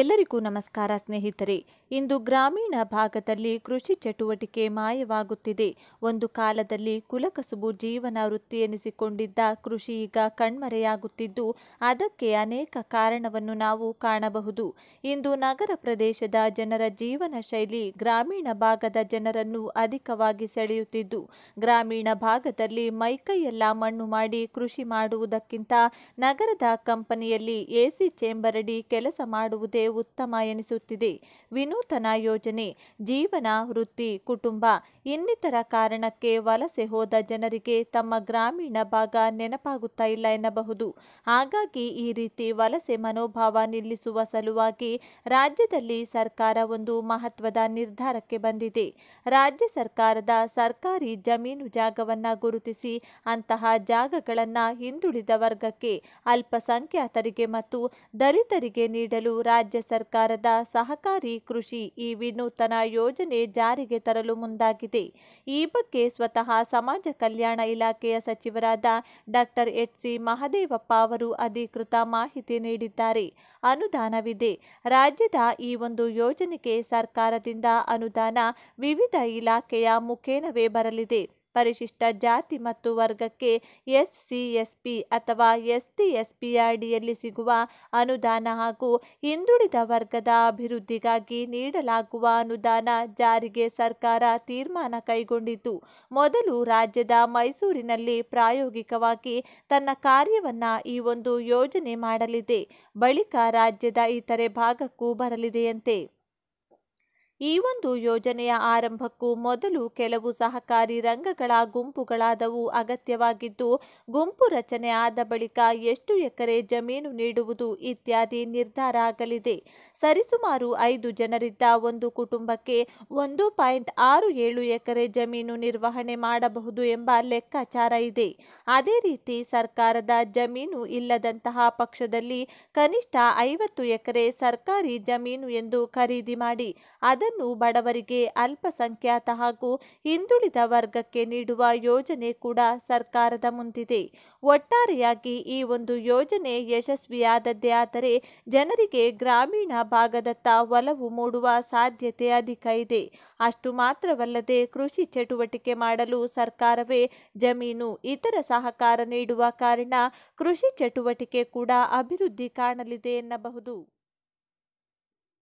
ಎಲ್ಲರಿಗೂ ನಮಸ್ಕಾರ ಸ್ನೇಹಿತರೆ ಇಂದು ಗ್ರಾಮೀಣ ಭಾಗದಲ್ಲಿ ಕೃಷಿ ಚಟುವಟಿಕೆ ಮಾಯವಾಗುತ್ತಿದೆ ಒಂದು ಕಾಲದಲ್ಲಿ ಕುಲಕಸುಬು ಜೀವನ ವೃತ್ತಿ ಎನಿಸಿಕೊಂಡಿದ್ದ ಕೃಷಿ ಈಗ ಕಣ್ಮರೆಯಾಗುತ್ತಿದ್ದು ಅದಕ್ಕೆ ಅನೇಕ ಕಾರಣವನ್ನು ನಾವು ಕಾಣಬಹುದು ಇಂದು ನಗರ ಪ್ರದೇಶದ ಜನರ ಜೀವನ ಶೈಲಿ ಗ್ರಾಮೀಣ ಭಾಗದ ಜನರನ್ನು ಅಧಿಕವಾಗಿ ಸೆಳೆಯುತ್ತಿದ್ದು ಗ್ರಾಮೀಣ ಭಾಗದಲ್ಲಿ ಮೈಕೈಯೆಲ್ಲ ಮಣ್ಣು ಮಾಡಿ ಕೃಷಿ ಮಾಡುವುದಕ್ಕಿಂತ ನಗರದ ಕಂಪನಿಯಲ್ಲಿ ಎಸಿ ಚೇಂಬರಡಿ ಕೆಲಸ ಮಾಡುವುದೇ ಉತ್ತಮ ಎನಿಸುತ್ತಿದೆ ವಿನೂತನ ಯೋಜನೆ ಜೀವನ ವೃತ್ತಿ ಕುಟುಂಬ ಇನ್ನಿತರ ಕಾರಣಕ್ಕೆ ವಲಸೆ ಹೋದ ಜನರಿಗೆ ತಮ್ಮ ಗ್ರಾಮೀಣ ಭಾಗ ನೆನಪಾಗುತ್ತಾ ಇಲ್ಲ ಎನ್ನಬಹುದು ಹಾಗಾಗಿ ಈ ರೀತಿ ವಲಸೆ ಮನೋಭಾವ ನಿಲ್ಲಿಸುವ ಸಲುವಾಗಿ ರಾಜ್ಯದಲ್ಲಿ ಸರ್ಕಾರ ಒಂದು ಮಹತ್ವದ ನಿರ್ಧಾರಕ್ಕೆ ಬಂದಿದೆ ರಾಜ್ಯ ಸರ್ಕಾರದ ಸರ್ಕಾರಿ ಜಮೀನು ಜಾಗವನ್ನು ಗುರುತಿಸಿ ಅಂತಹ ಜಾಗಗಳನ್ನು ಹಿಂದುಳಿದ ವರ್ಗಕ್ಕೆ ಅಲ್ಪಸಂಖ್ಯಾತರಿಗೆ ಮತ್ತು ದಲಿತರಿಗೆ ನೀಡಲು ರಾಜ್ಯ ರಾಜ್ಯ ಸರ್ಕಾರದ ಸಹಕಾರಿ ಕೃಷಿ ಈ ವಿನೂತನ ಯೋಜನೆ ಜಾರಿಗೆ ತರಲು ಮುಂದಾಗಿದೆ ಈ ಬಗ್ಗೆ ಸ್ವತಃ ಸಮಾಜ ಕಲ್ಯಾಣ ಇಲಾಖೆಯ ಸಚಿವರಾದ ಡಾಕ್ಟರ್ ಎಚ್ ಸಿ ಮಹದೇವಪ್ಪ ಅವರು ಅಧಿಕೃತ ಮಾಹಿತಿ ನೀಡಿದ್ದಾರೆ ಅನುದಾನವಿದೆ ರಾಜ್ಯದ ಈ ಒಂದು ಯೋಜನೆಗೆ ಸರ್ಕಾರದಿಂದ ಅನುದಾನ ವಿವಿಧ ಇಲಾಖೆಯ ಮುಖೇನವೇ ಬರಲಿದೆ ಪರಿಶಿಷ್ಟ ಜಾತಿ ಮತ್ತು ವರ್ಗಕ್ಕೆ ಎಸ್ ಸಿ ಎಸ್ ಪಿ ಅಥವಾ ಎಸ್ ಟಿ ಎಸ್ ಅಡಿಯಲ್ಲಿ ಸಿಗುವ ಅನುದಾನ ಹಾಗೂ ಹಿಂದುಳಿದ ವರ್ಗದ ಅಭಿವೃದ್ಧಿಗಾಗಿ ನೀಡಲಾಗುವ ಅನುದಾನ ಜಾರಿಗೆ ಸರ್ಕಾರ ತೀರ್ಮಾನ ಕೈಗೊಂಡಿತು ಮೊದಲು ರಾಜ್ಯದ ಮೈಸೂರಿನಲ್ಲಿ ಪ್ರಾಯೋಗಿಕವಾಗಿ ತನ್ನ ಕಾರ್ಯವನ್ನು ಈ ಒಂದು ಯೋಜನೆ ಮಾಡಲಿದೆ ಬಳಿಕ ರಾಜ್ಯದ ಇತರೆ ಭಾಗಕ್ಕೂ ಬರಲಿದೆಯಂತೆ ಈ ಒಂದು ಯೋಜನೆಯ ಆರಂಭಕ್ಕೂ ಮೊದಲು ಕೆಲವು ಸಹಕಾರಿ ರಂಗಗಳ ಗುಂಪುಗಳಾದವು ಅಗತ್ಯವಾಗಿದ್ದು ಗುಂಪು ರಚನೆ ಆದ ಬಳಿಕ ಎಷ್ಟು ಎಕರೆ ಜಮೀನು ನೀಡುವುದು ಇತ್ಯಾದಿ ನಿರ್ಧಾರ ಆಗಲಿದೆ ಸರಿಸುಮಾರು ಐದು ಜನರಿದ್ದ ಒಂದು ಕುಟುಂಬಕ್ಕೆ ಒಂದು ಪಾಯಿಂಟ್ ಆರು ಏಳು ಎಕರೆ ಜಮೀನು ನಿರ್ವಹಣೆ ಮಾಡಬಹುದು ಎಂಬ ಲೆಕ್ಕಾಚಾರ ಇದೆ ಅದೇ ರೀತಿ ಸರ್ಕಾರದ ಜಮೀನು ಇಲ್ಲದಂತಹ ಪಕ್ಷದಲ್ಲಿ ಕನಿಷ್ಠ ಐವತ್ತು ಎಕರೆ ಸರ್ಕಾರಿ ಜಮೀನು ಎಂದು ಖರೀದಿ ಮಾಡಿ ಅದನ್ನು ಅದನ್ನು ಬಡವರಿಗೆ ಅಲ್ಪಸಂಖ್ಯಾತ ಹಾಗೂ ಹಿಂದುಳಿದ ವರ್ಗಕ್ಕೆ ನೀಡುವ ಯೋಜನೆ ಕೂಡ ಸರ್ಕಾರದ ಮುಂದಿದೆ ಒಟ್ಟಾರೆಯಾಗಿ ಈ ಒಂದು ಯೋಜನೆ ಯಶಸ್ವಿಯಾದದ್ದೇ ಆದರೆ ಜನರಿಗೆ ಗ್ರಾಮೀಣ ಭಾಗದತ್ತ ಒಲವು ಮೂಡುವ ಸಾಧ್ಯತೆ ಅಧಿಕ ಇದೆ ಅಷ್ಟು ಮಾತ್ರವಲ್ಲದೆ ಕೃಷಿ ಚಟುವಟಿಕೆ ಮಾಡಲು ಸರ್ಕಾರವೇ ಜಮೀನು ಇತರ ಸಹಕಾರ ನೀಡುವ ಕಾರಣ ಕೃಷಿ ಚಟುವಟಿಕೆ ಕೂಡ ಅಭಿವೃದ್ಧಿ ಕಾಣಲಿದೆ ಎನ್ನಬಹುದು